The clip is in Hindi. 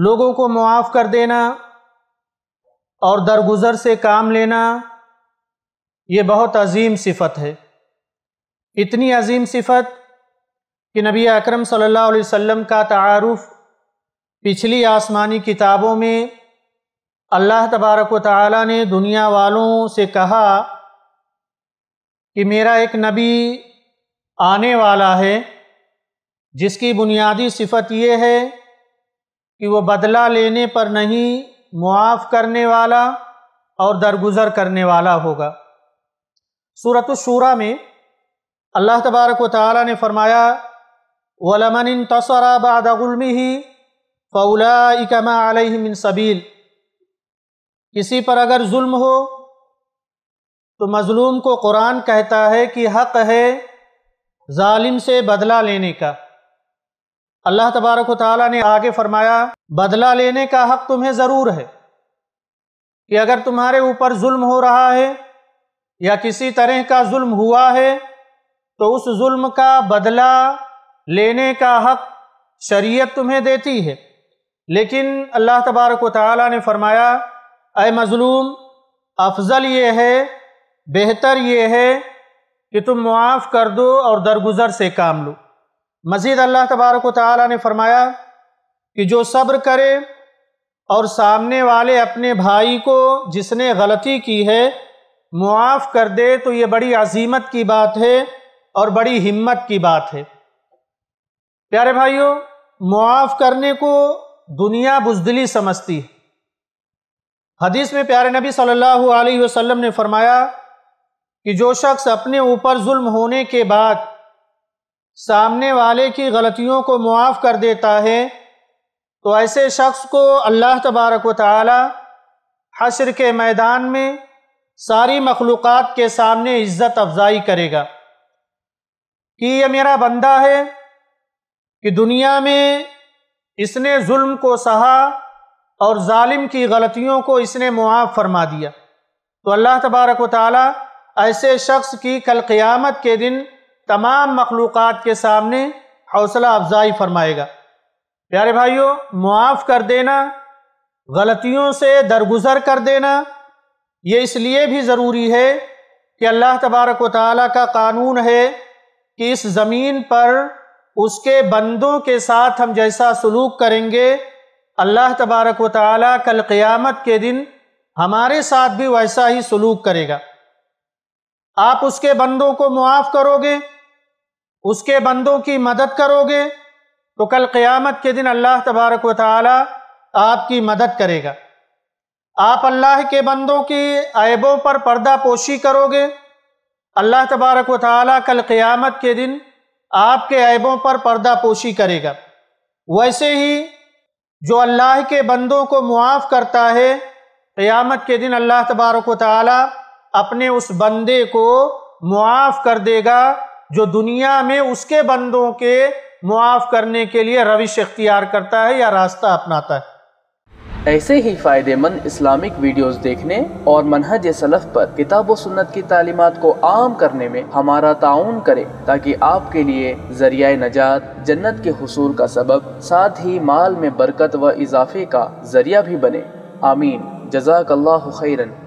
लोगों को मुआफ़ कर देना और दरगुजर से काम लेना ये बहुत अजीम सिफत है इतनी अजीम सिफत कि नबी अकरम सल्लल्लाहु अलैहि वसल्लम का तारफ़ पिछली आसमानी किताबों में अल्लाह तबारक व ने दुनिया वालों से कहा कि मेरा एक नबी आने वाला है जिसकी बुनियादी सिफत ये है कि वो बदला लेने पर नहीं मुआफ़ करने वाला और दरगुजर करने वाला होगा सूरत शूरा में अल्लाह तबारक व ताली ने फरमाया वलमन तसरा बादमी ही फ़ौला इकमा मिन सबील किसी पर अगर जुल्म हो तो मज़लूम को कुरान कहता है कि हक है ालिम से बदला लेने का अल्लाह तबारक ताली ने आगे फरमाया बदला लेने का हक तुम्हें ज़रूर है कि अगर तुम्हारे ऊपर जुल्म हो रहा है या किसी तरह का जुल्म हुआ है तो उस जुल्म का बदला लेने का हक शरीयत तुम्हें देती है लेकिन अल्लाह तबारक ताली ने फरमाया अय मज़लूम अफजल ये है बेहतर ये है कि तुम मुआफ़ कर दो और दरगुजर से काम लो मज़ीद अल्लाह तबारक ताली ने फरमाया कि जो सब्र करे और सामने वाले अपने भाई को जिसने गलती की है मुआफ़ कर दे तो ये बड़ी अजीमत की बात है और बड़ी हिम्मत की बात है प्यारे भाइयों मुआफ़ करने को दुनिया बुजदली समझती है हदीस में प्यारे नबी सल्लल्लाहु अलैहि वसल्लम ने फरमाया कि जो शख्स अपने ऊपर जुल्म होने के बाद सामने वाले की गलतियों को मुआफ़ कर देता है तो ऐसे शख्स को अल्लाह तबारक व हशर के मैदान में सारी मखलूक़ के सामने इज़्ज़त अफजाई करेगा कि यह मेरा बंदा है कि दुनिया में इसने जुल्म को सहा और जालिम की गलतियों को इसने मुआफ़ फरमा दिया तो अल्लाह तबारक व ऐसे शख्स की कल क़यामत के दिन तमाम मखलूक़ के सामने हौसला अफजाई फरमाएगा प्यारे भाइयों मुआफ़ कर देना गलतियों से दरगुजर कर देना ये इसलिए भी ज़रूरी है कि अल्लाह तबारक व ताली का कानून है कि इस ज़मीन पर उसके बंदों के साथ हम जैसा सलूक करेंगे अल्लाह तबारक व ताली कल क़ियामत के दिन हमारे साथ भी वैसा ही सलूक करेगा आप उसके बंदों को मुआफ़ करोगे उसके बंदों की मदद करोगे तो कल क़यामत के दिन अल्लाह तबारक व ताली आपकी मदद करेगा आप अल्लाह के बंदों की ऐबों पर पर्दा पोशी करोगे अल्लाह तबारक व ताली कल क़यामत के दिन आपके ऐबों पर पर्दा पोशी करेगा वैसे ही जो अल्लाह के बंदों को मुआफ़ करता है क़यामत के दिन अल्लाह तबारक व ताली अपने उस बंदे को मुआफ़ कर देगा जो दुनिया में उसके बंदों के मुआफ़ करने के लिए रविश इख्तियार करता है या रास्ता अपनाता है ऐसे ही फ़ायदेमंद इस्लामिक वीडियोस देखने और मनहज सलफ़ पर किताब व सुन्नत की तालीमत को आम करने में हमारा ताउन करें ताकि आपके लिए जरिया नजात जन्नत के हसूल का सबब साथ ही माल में बरकत व इजाफे का जरिया भी बने आमीन जजाकल्ला खैरन